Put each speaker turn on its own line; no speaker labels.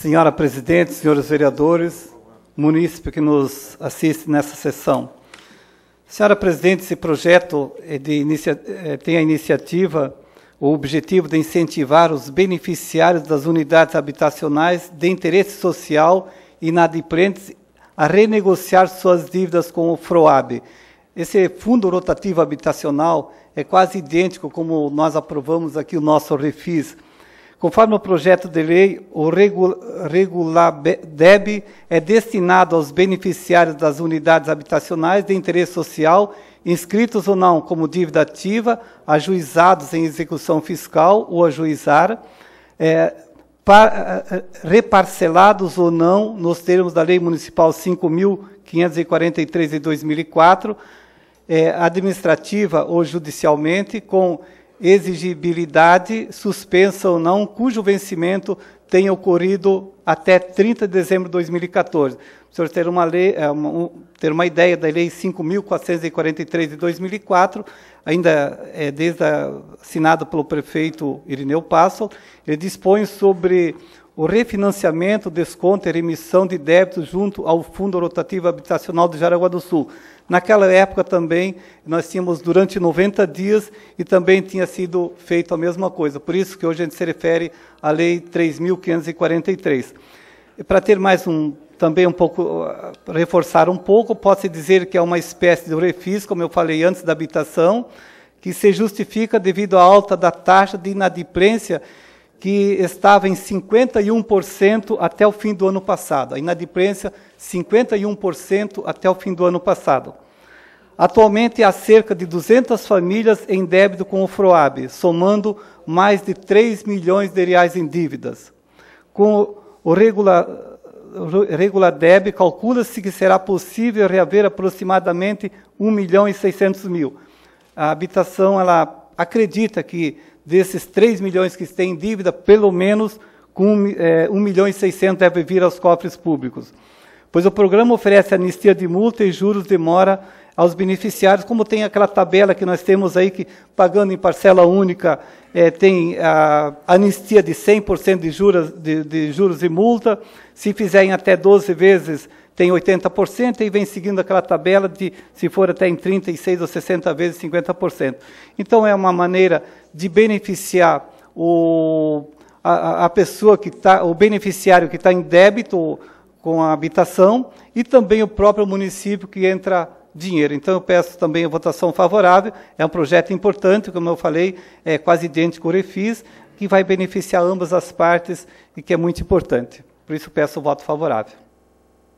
senhora presidente, senhores vereadores, munícipe que nos assiste nessa sessão. Senhora presidente, esse projeto é inicia, é, tem a iniciativa, o objetivo de incentivar os beneficiários das unidades habitacionais de interesse social e inadimplentes a renegociar suas dívidas com o FROAB. Esse fundo rotativo habitacional é quase idêntico como nós aprovamos aqui o nosso refis, Conforme o projeto de lei, o deb é destinado aos beneficiários das unidades habitacionais de interesse social, inscritos ou não como dívida ativa, ajuizados em execução fiscal ou ajuizar, é, é reparcelados ou não, nos termos da Lei Municipal 5.543 de 2004, é, administrativa ou judicialmente, com exigibilidade suspensa ou não, cujo vencimento tenha ocorrido até 30 de dezembro de 2014. Para o senhor ter uma, lei, é, uma, ter uma ideia da Lei 5.443 de 2004, ainda é desde assinada pelo prefeito Irineu Passo, ele dispõe sobre o refinanciamento, desconto e remissão de débitos junto ao Fundo Rotativo Habitacional de Jaraguá do Sul. Naquela época também, nós tínhamos durante 90 dias e também tinha sido feito a mesma coisa. Por isso que hoje a gente se refere à Lei 3.543. Para ter mais um, também um pouco, ah, reforçar um pouco, pode-se dizer que é uma espécie de refis, como eu falei antes, da habitação, que se justifica devido à alta da taxa de inadimplência que estava em 51% até o fim do ano passado. A inadimplência, 51% até o fim do ano passado. Atualmente há cerca de 200 famílias em débito com o FROAB, somando mais de 3 milhões de reais em dívidas. Com o regular Reguladeb, calcula-se que será possível reaver aproximadamente 1 milhão e 600 mil. A habitação, ela acredita que desses 3 milhões que têm dívida, pelo menos com, é, 1 milhão e 600 deve vir aos cofres públicos. Pois o programa oferece anistia de multa e juros de mora aos beneficiários, como tem aquela tabela que nós temos aí, que pagando em parcela única é, tem a anistia de 100% de juros, de, de juros e multa, se fizerem até 12 vezes tem 80% e vem seguindo aquela tabela de, se for até em 36 ou 60 vezes, 50%. Então, é uma maneira de beneficiar o, a, a pessoa que está, o beneficiário que está em débito com a habitação e também o próprio município que entra dinheiro. Então, eu peço também a votação favorável. É um projeto importante, como eu falei, é quase idêntico ao Refis, que vai beneficiar ambas as partes e que é muito importante. Por isso, peço o voto favorável.